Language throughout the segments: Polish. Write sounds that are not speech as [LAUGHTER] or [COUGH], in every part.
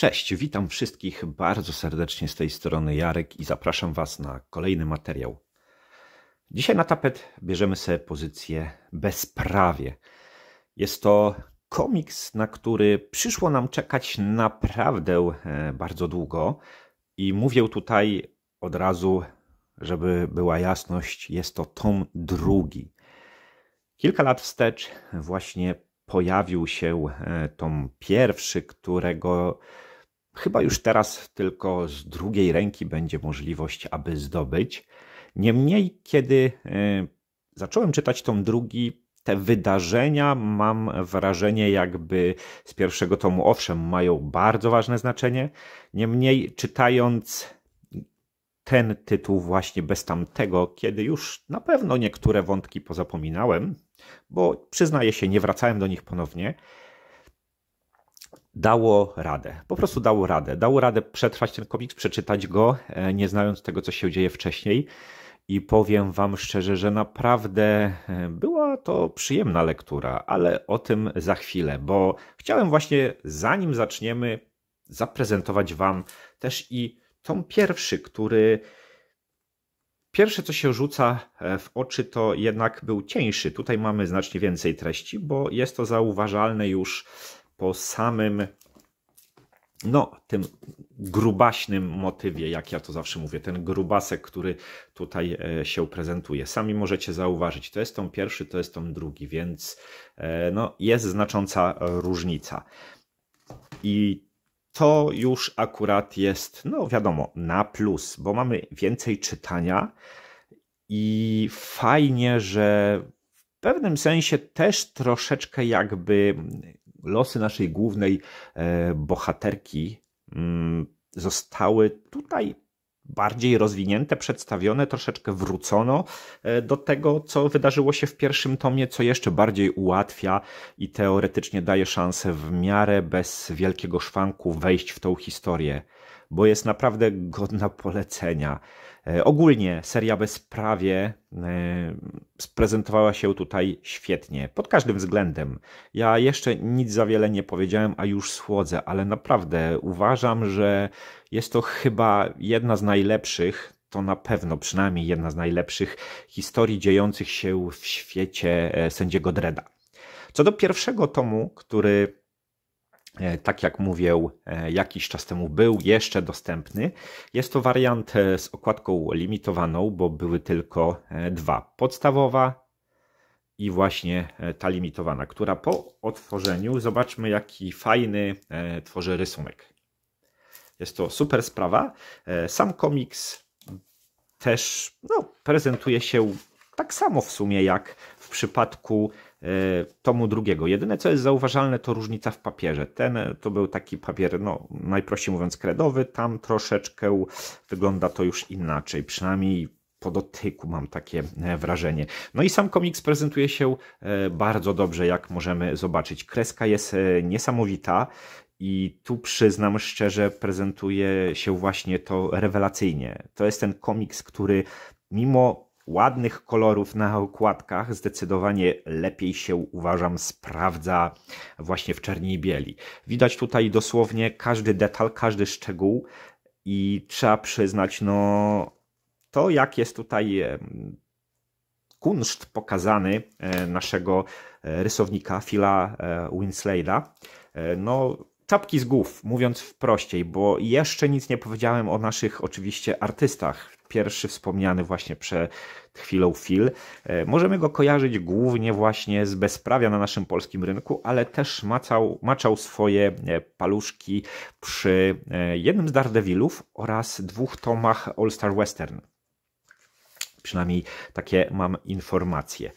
Cześć, witam wszystkich bardzo serdecznie z tej strony Jarek i zapraszam Was na kolejny materiał. Dzisiaj na tapet bierzemy sobie pozycję Bezprawie. Jest to komiks, na który przyszło nam czekać naprawdę e, bardzo długo i mówię tutaj od razu, żeby była jasność, jest to tom drugi. Kilka lat wstecz właśnie pojawił się e, tom pierwszy, którego Chyba już teraz tylko z drugiej ręki będzie możliwość, aby zdobyć. Niemniej, kiedy y, zacząłem czytać tom drugi, te wydarzenia mam wrażenie, jakby z pierwszego tomu, owszem, mają bardzo ważne znaczenie. Niemniej, czytając ten tytuł właśnie bez tamtego, kiedy już na pewno niektóre wątki pozapominałem, bo przyznaję się, nie wracałem do nich ponownie dało radę. Po prostu dało radę. Dało radę przetrwać ten komiks, przeczytać go, e, nie znając tego, co się dzieje wcześniej. I powiem Wam szczerze, że naprawdę e, była to przyjemna lektura, ale o tym za chwilę, bo chciałem właśnie, zanim zaczniemy, zaprezentować Wam też i tom pierwszy, który. Pierwsze, co się rzuca e, w oczy, to jednak był cieńszy. Tutaj mamy znacznie więcej treści, bo jest to zauważalne już po samym, no, tym grubaśnym motywie, jak ja to zawsze mówię, ten grubasek, który tutaj e, się prezentuje. Sami możecie zauważyć, to jest tą pierwszy, to jest tą drugi, więc e, no, jest znacząca różnica. I to już akurat jest, no wiadomo, na plus, bo mamy więcej czytania i fajnie, że w pewnym sensie też troszeczkę jakby losy naszej głównej e, bohaterki mm, zostały tutaj bardziej rozwinięte, przedstawione, troszeczkę wrócono e, do tego, co wydarzyło się w pierwszym tomie, co jeszcze bardziej ułatwia i teoretycznie daje szansę w miarę bez wielkiego szwanku wejść w tą historię bo jest naprawdę godna polecenia. E, ogólnie seria Bezprawie sprezentowała e, się tutaj świetnie, pod każdym względem. Ja jeszcze nic za wiele nie powiedziałem, a już słodzę, ale naprawdę uważam, że jest to chyba jedna z najlepszych, to na pewno przynajmniej jedna z najlepszych historii dziejących się w świecie e, sędziego Dreda. Co do pierwszego tomu, który E, tak jak mówię, e, jakiś czas temu był jeszcze dostępny. Jest to wariant e, z okładką limitowaną, bo były tylko dwa. Podstawowa i właśnie ta limitowana, która po otworzeniu, zobaczmy jaki fajny tworzy rysunek. Jest to super sprawa. Sam komiks też no, prezentuje się tak samo w sumie jak w przypadku E, tomu drugiego. Jedyne, co jest zauważalne, to różnica w papierze. Ten to był taki papier, no, najprościej mówiąc, kredowy. Tam troszeczkę wygląda to już inaczej. Przynajmniej po dotyku mam takie e, wrażenie. No i sam komiks prezentuje się e, bardzo dobrze, jak możemy zobaczyć. Kreska jest niesamowita. I tu przyznam szczerze, prezentuje się właśnie to rewelacyjnie. To jest ten komiks, który mimo ładnych kolorów na okładkach zdecydowanie lepiej się uważam sprawdza właśnie w czerni i bieli. Widać tutaj dosłownie każdy detal, każdy szczegół i trzeba przyznać, no to jak jest tutaj kunszt pokazany e, naszego e, rysownika Phila e, Winsleyda, no czapki z głów, mówiąc prościej, bo jeszcze nic nie powiedziałem o naszych oczywiście artystach, pierwszy wspomniany właśnie przed chwilą Phil. E, możemy go kojarzyć głównie właśnie z bezprawia na naszym polskim rynku, ale też macał, maczał swoje e, paluszki przy e, jednym z Daredevilów oraz dwóch tomach All Star Western. Przynajmniej takie mam informacje.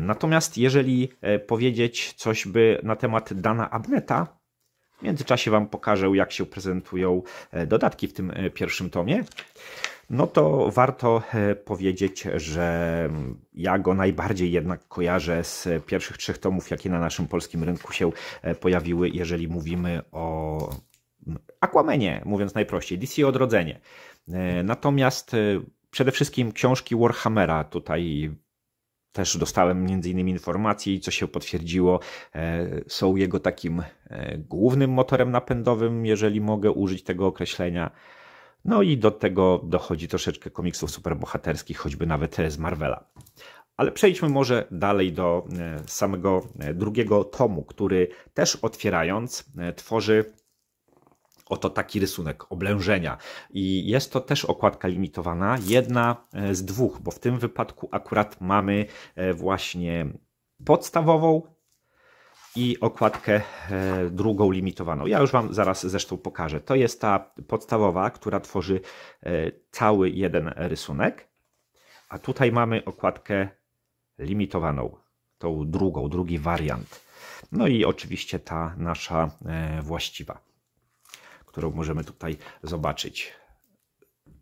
Natomiast jeżeli powiedzieć coś by na temat Dana Abneta, w międzyczasie Wam pokażę, jak się prezentują dodatki w tym pierwszym tomie no to warto e, powiedzieć, że ja go najbardziej jednak kojarzę z pierwszych trzech tomów, jakie na naszym polskim rynku się e, pojawiły, jeżeli mówimy o Aquamenie, mówiąc najprościej, DC Odrodzenie. E, natomiast przede wszystkim książki Warhammera tutaj też dostałem między innymi informacji, co się potwierdziło, są jego takim głównym motorem napędowym, jeżeli mogę użyć tego określenia. No i do tego dochodzi troszeczkę komiksów superbohaterskich, choćby nawet z Marvela. Ale przejdźmy może dalej do e, samego e, drugiego tomu, który też otwierając e, tworzy oto taki rysunek oblężenia. I jest to też okładka limitowana, jedna z dwóch, bo w tym wypadku akurat mamy właśnie podstawową i okładkę e, drugą limitowaną. Ja już Wam zaraz zresztą pokażę. To jest ta podstawowa, która tworzy e, cały jeden rysunek, a tutaj mamy okładkę limitowaną, tą drugą, drugi wariant. No i oczywiście ta nasza e, właściwa, którą możemy tutaj zobaczyć.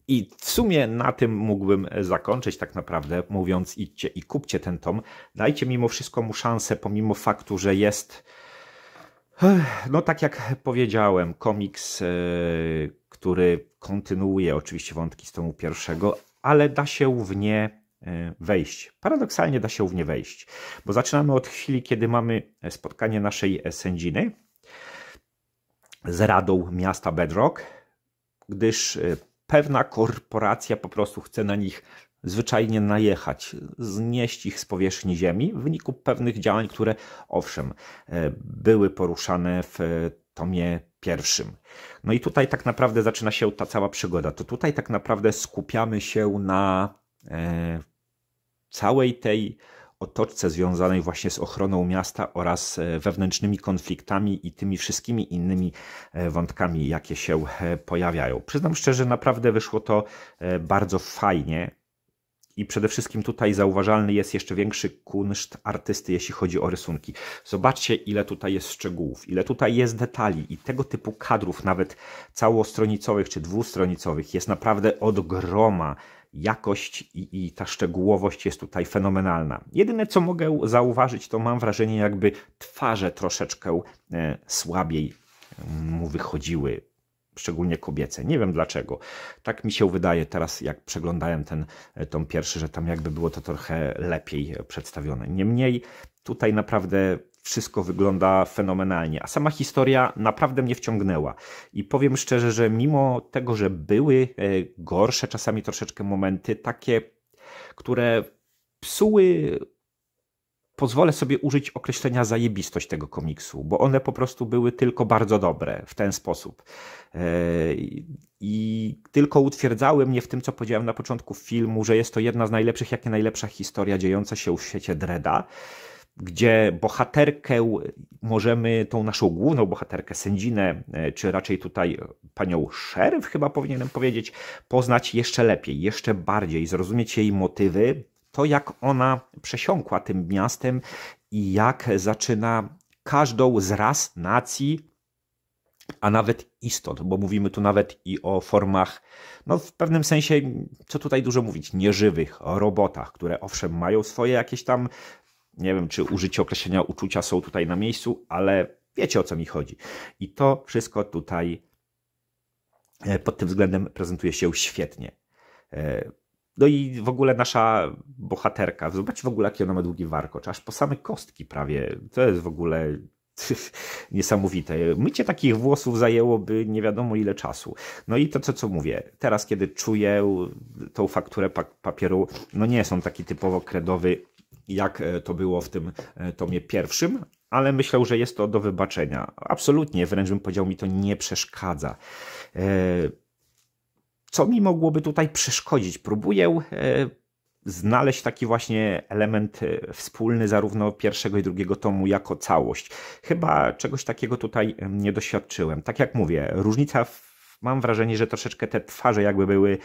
I w sumie na tym mógłbym e, zakończyć tak naprawdę, mówiąc idźcie i kupcie ten tom. Dajcie mimo wszystko mu szansę, pomimo faktu, że jest no tak jak powiedziałem, komiks, e, który kontynuuje oczywiście wątki z tomu pierwszego, ale da się w nie e, wejść. Paradoksalnie da się w nie wejść, bo zaczynamy od chwili, kiedy mamy spotkanie naszej sędziny z Radą Miasta Bedrock, gdyż pewna korporacja po prostu chce na nich zwyczajnie najechać, znieść ich z powierzchni Ziemi w wyniku pewnych działań, które owszem, e, były poruszane w tomie pierwszym. No i tutaj tak naprawdę zaczyna się ta cała przygoda. To tutaj tak naprawdę skupiamy się na e, całej tej otoczce związanej właśnie z ochroną miasta oraz e, wewnętrznymi konfliktami i tymi wszystkimi innymi e, wątkami, jakie się e, pojawiają. Przyznam szczerze, naprawdę wyszło to bardzo fajnie. I przede wszystkim tutaj zauważalny jest jeszcze większy kunszt artysty, jeśli chodzi o rysunki. Zobaczcie, ile tutaj jest szczegółów, ile tutaj jest detali i tego typu kadrów, nawet całostronicowych czy dwustronicowych, jest naprawdę od groma jakość i, i, ta szczegółowość jest tutaj fenomenalna. Jedyne co mogę zauważyć, to mam wrażenie, jakby twarze troszeczkę e, słabiej e, mu wychodziły szczególnie kobiece. Nie wiem dlaczego. Tak mi się wydaje teraz, jak przeglądałem ten e, tom pierwszy, że tam jakby było to trochę lepiej e, przedstawione. Niemniej tutaj naprawdę wszystko wygląda fenomenalnie, a sama historia naprawdę mnie wciągnęła. I powiem szczerze, że mimo tego, że były e, gorsze czasami troszeczkę momenty, takie, które psuły pozwolę sobie użyć określenia zajebistość tego komiksu, bo one po prostu były tylko bardzo dobre w ten sposób. E, I tylko utwierdzały mnie w tym, co powiedziałem na początku filmu, że jest to jedna z najlepszych, jak nie najlepsza historia dziejąca się w świecie Dreda gdzie bohaterkę możemy, tą naszą główną bohaterkę, sędzinę, e, czy raczej tutaj panią szeryf, chyba powinienem powiedzieć, poznać jeszcze lepiej, jeszcze bardziej, zrozumieć jej motywy, to, jak ona przesiąkła tym miastem i jak zaczyna każdą z ras, nacji, a nawet istot, bo mówimy tu nawet i o formach, no w pewnym sensie, co tutaj dużo mówić, nieżywych, o robotach, które owszem mają swoje jakieś tam, nie wiem czy użycie określenia uczucia są tutaj na miejscu, ale wiecie o co mi chodzi. I to wszystko tutaj e, pod tym względem prezentuje się świetnie. E, no i w ogóle nasza bohaterka, zobaczcie w ogóle jakie ona ma długi warkocz, aż po same kostki prawie. To jest w ogóle [LAUGHS] niesamowite. Mycie takich włosów zajęłoby nie wiadomo ile czasu. No i to, co, co mówię, teraz kiedy czuję tą fakturę papieru, no nie jest on taki typowo kredowy, jak e, to było w tym e, tomie pierwszym, ale myślę, że jest to do wybaczenia. Absolutnie, wręcz bym powiedział, mi to nie przeszkadza. Yy co mi mogłoby tutaj przeszkodzić. Próbuję e, znaleźć taki właśnie element e, wspólny zarówno pierwszego i drugiego tomu jako całość. Chyba czegoś takiego tutaj nie doświadczyłem. Tak jak mówię, różnica w mam wrażenie, że troszeczkę te twarze jakby były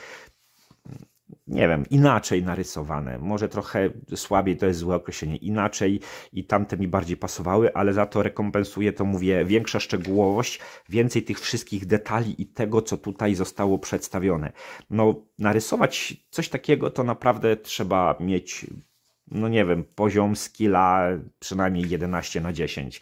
nie wiem, inaczej narysowane. Może trochę słabiej to jest złe określenie, inaczej i tamte mi bardziej pasowały, ale za to rekompensuje to, mówię, większa szczegółowość, więcej tych wszystkich detali i tego, co tutaj zostało przedstawione. No, narysować coś takiego to naprawdę trzeba mieć no nie wiem, poziom skilla przynajmniej 11 na 10.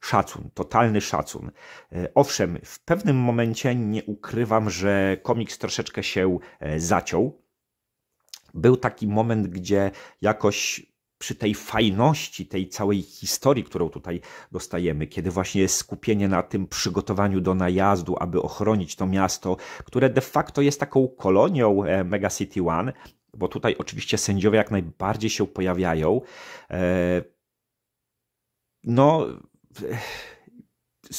Szacun, totalny szacun. E, owszem, w pewnym momencie nie ukrywam, że komiks troszeczkę się e, zaciął. Był taki moment, gdzie jakoś przy tej fajności tej całej historii, którą tutaj dostajemy, kiedy właśnie skupienie na tym przygotowaniu do najazdu, aby ochronić to miasto, które de facto jest taką kolonią e, Mega City One, bo tutaj oczywiście sędziowie jak najbardziej się pojawiają. No,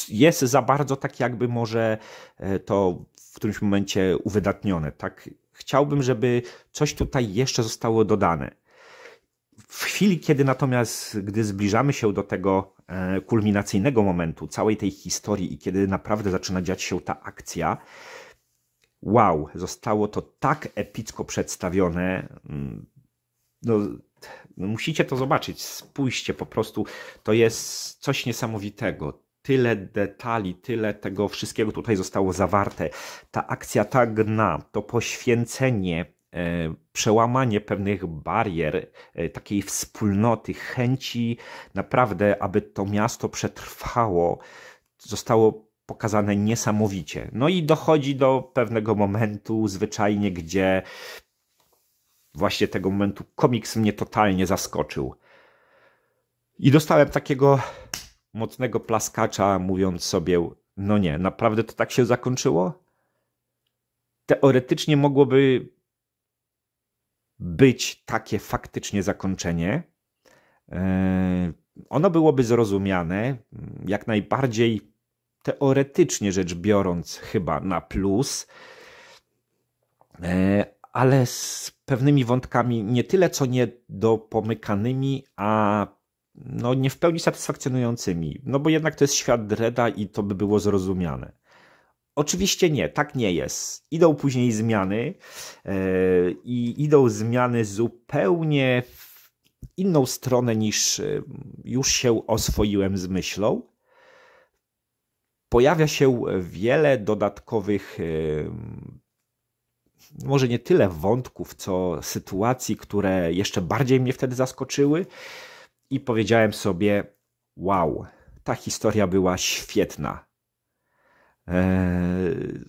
jest za bardzo tak jakby może e, to w którymś momencie uwydatnione. Tak? Chciałbym, żeby coś tutaj jeszcze zostało dodane. W chwili, kiedy natomiast, gdy zbliżamy się do tego e, kulminacyjnego momentu całej tej historii i kiedy naprawdę zaczyna dziać się ta akcja, wow, zostało to tak epicko przedstawione. Mm, no, no musicie to zobaczyć, spójrzcie po prostu, to jest coś niesamowitego. Tyle detali, tyle tego wszystkiego tutaj zostało zawarte. Ta akcja, ta gna, to poświęcenie, e, przełamanie pewnych barier, e, takiej wspólnoty, chęci naprawdę, aby to miasto przetrwało, zostało pokazane niesamowicie. No i dochodzi do pewnego momentu, zwyczajnie, gdzie właśnie tego momentu komiks mnie totalnie zaskoczył. I dostałem takiego mocnego plaskacza, mówiąc sobie, no nie, naprawdę to tak się zakończyło? Teoretycznie mogłoby być takie faktycznie zakończenie. E, ono byłoby zrozumiane, mm, jak najbardziej teoretycznie rzecz biorąc, chyba na plus, e, ale z pewnymi wątkami nie tyle co nie dopomykanymi, a no nie w pełni satysfakcjonującymi. No bo jednak to jest świat Dreda i to by było zrozumiane. Oczywiście nie, tak nie jest. Idą później zmiany e, i idą zmiany zupełnie w inną stronę niż e, już się oswoiłem z myślą. Pojawia się wiele dodatkowych e, może nie tyle wątków, co sytuacji, które jeszcze bardziej mnie wtedy zaskoczyły i powiedziałem sobie: Wow, ta historia była świetna. E,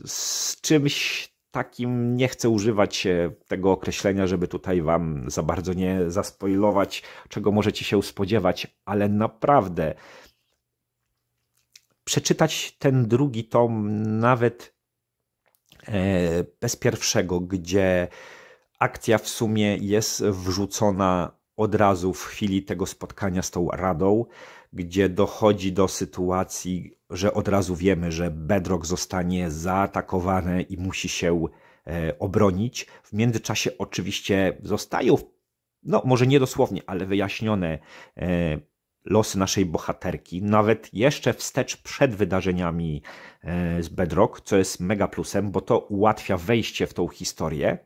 z czymś takim nie chcę używać tego określenia, żeby tutaj Wam za bardzo nie zaspoilować, czego możecie się spodziewać, ale naprawdę przeczytać ten drugi tom nawet E, bez pierwszego, gdzie akcja w sumie jest wrzucona od razu w chwili tego spotkania z tą radą, gdzie dochodzi do sytuacji, że od razu wiemy, że Bedrock zostanie zaatakowany i musi się e, obronić. W międzyczasie oczywiście zostają, no może nie dosłownie, ale wyjaśnione e, losy naszej bohaterki, nawet jeszcze wstecz przed wydarzeniami e, z Bedrock, co jest mega plusem, bo to ułatwia wejście w tą historię.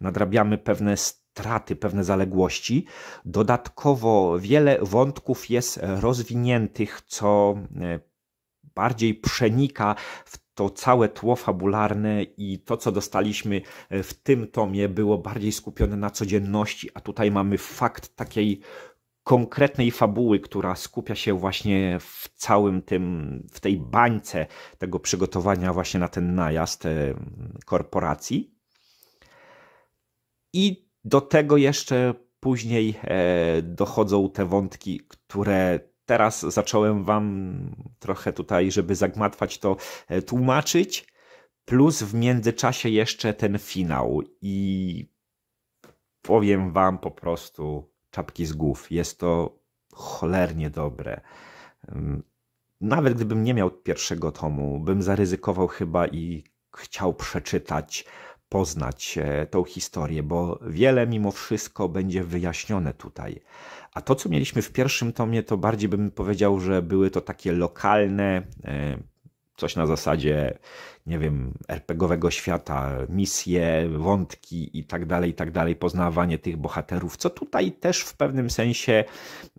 Nadrabiamy pewne straty, pewne zaległości. Dodatkowo wiele wątków jest rozwiniętych, co e, bardziej przenika w to całe tło fabularne i to, co dostaliśmy e, w tym tomie, było bardziej skupione na codzienności, a tutaj mamy fakt takiej konkretnej fabuły, która skupia się właśnie w całym tym, w tej bańce tego przygotowania właśnie na ten najazd e, korporacji. I do tego jeszcze później e, dochodzą te wątki, które teraz zacząłem Wam trochę tutaj, żeby zagmatwać to, e, tłumaczyć. Plus w międzyczasie jeszcze ten finał i powiem Wam po prostu, czapki z głów. Jest to cholernie dobre. Nawet gdybym nie miał pierwszego tomu, bym zaryzykował chyba i chciał przeczytać, poznać e, tą historię, bo wiele mimo wszystko będzie wyjaśnione tutaj. A to, co mieliśmy w pierwszym tomie, to bardziej bym powiedział, że były to takie lokalne e, Coś na zasadzie, nie wiem, RPGowego świata, misje, wątki i tak dalej, i tak dalej, poznawanie tych bohaterów, co tutaj też w pewnym sensie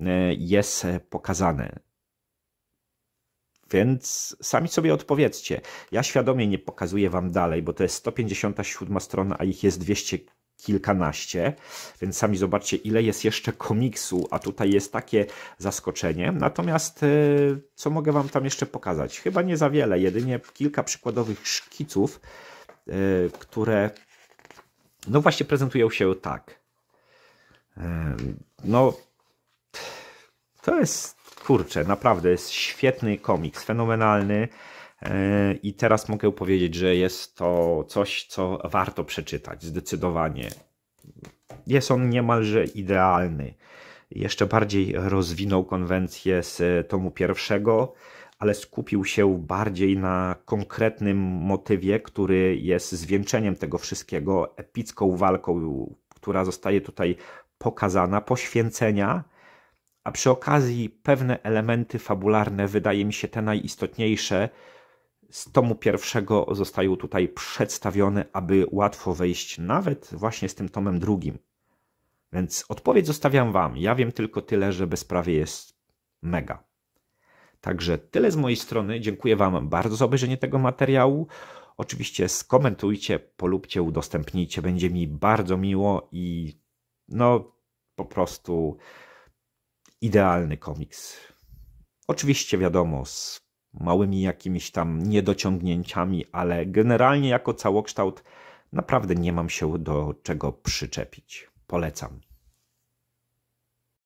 e, jest pokazane. Więc sami sobie odpowiedzcie. Ja świadomie nie pokazuję wam dalej, bo to jest 157 strona, a ich jest 200 kilkanaście, więc sami zobaczcie, ile jest jeszcze komiksu, a tutaj jest takie zaskoczenie. Natomiast e, co mogę Wam tam jeszcze pokazać? Chyba nie za wiele, jedynie kilka przykładowych szkiców, e, które no właśnie prezentują się tak. E, no, to jest kurczę, naprawdę jest świetny komiks, fenomenalny. I teraz mogę powiedzieć, że jest to coś, co warto przeczytać, zdecydowanie. Jest on niemalże idealny. Jeszcze bardziej rozwinął konwencję z tomu pierwszego, ale skupił się bardziej na konkretnym motywie, który jest zwieńczeniem tego wszystkiego, epicką walką, która zostaje tutaj pokazana, poświęcenia, a przy okazji pewne elementy fabularne, wydaje mi się te najistotniejsze, z tomu pierwszego zostają tutaj przedstawione, aby łatwo wejść nawet właśnie z tym tomem drugim. Więc odpowiedź zostawiam Wam. Ja wiem tylko tyle, że bezprawie jest mega. Także tyle z mojej strony. Dziękuję Wam bardzo za obejrzenie tego materiału. Oczywiście skomentujcie, polubcie, udostępnijcie. Będzie mi bardzo miło i no po prostu idealny komiks. Oczywiście wiadomo, z małymi jakimiś tam niedociągnięciami, ale generalnie jako całokształt naprawdę nie mam się do czego przyczepić. Polecam.